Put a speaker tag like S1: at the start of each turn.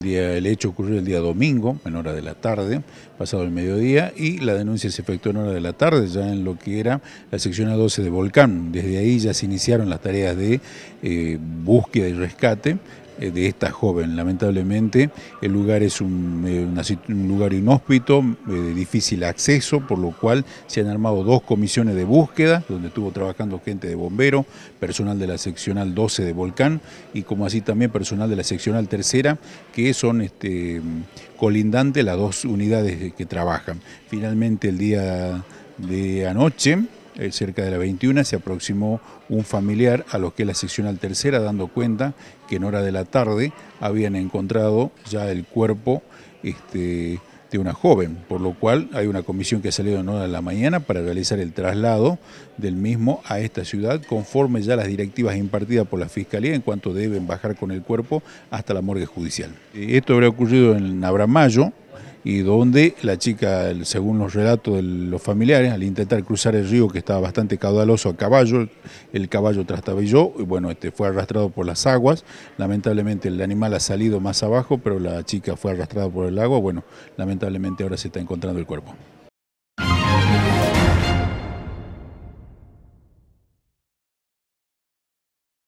S1: El hecho ocurrió el día domingo, en hora de la tarde, pasado el mediodía, y la denuncia se efectuó en hora de la tarde, ya en lo que era la sección A12 de Volcán. Desde ahí ya se iniciaron las tareas de eh, búsqueda y rescate. Eh, de esta joven. Lamentablemente, el lugar es un, eh, lugar inhóspito, eh, de difícil acceso, por lo cual se han armado dos comisiones de búsqueda, donde estuvo trabajando gente de bombero, personal de la seccional 12 de Volcán y como así también personal de la seccional tercera, que son este, colindantes las dos unidades que trabajan. Finalmente, el día de anoche, eh, cerca de la 21, se aproximó un familiar a lo que es la seccional tercera, dando cuenta que en hora de la tarde habían encontrado ya el cuerpo este, de una joven, por lo cual hay una comisión que ha salido en hora de la mañana para realizar el traslado del mismo a esta ciudad, conforme ya las directivas impartidas por la Fiscalía en cuanto deben bajar con el cuerpo hasta la morgue judicial. Eh, esto habrá ocurrido en Nabramayo, y donde la chica, según los relatos de los familiares, al intentar cruzar el río que estaba bastante caudaloso a caballo, el caballo trastabilló y bueno, este fue arrastrado por las aguas. Lamentablemente el animal ha salido más abajo, pero la chica fue arrastrada por el agua. Bueno, lamentablemente ahora se está encontrando el cuerpo.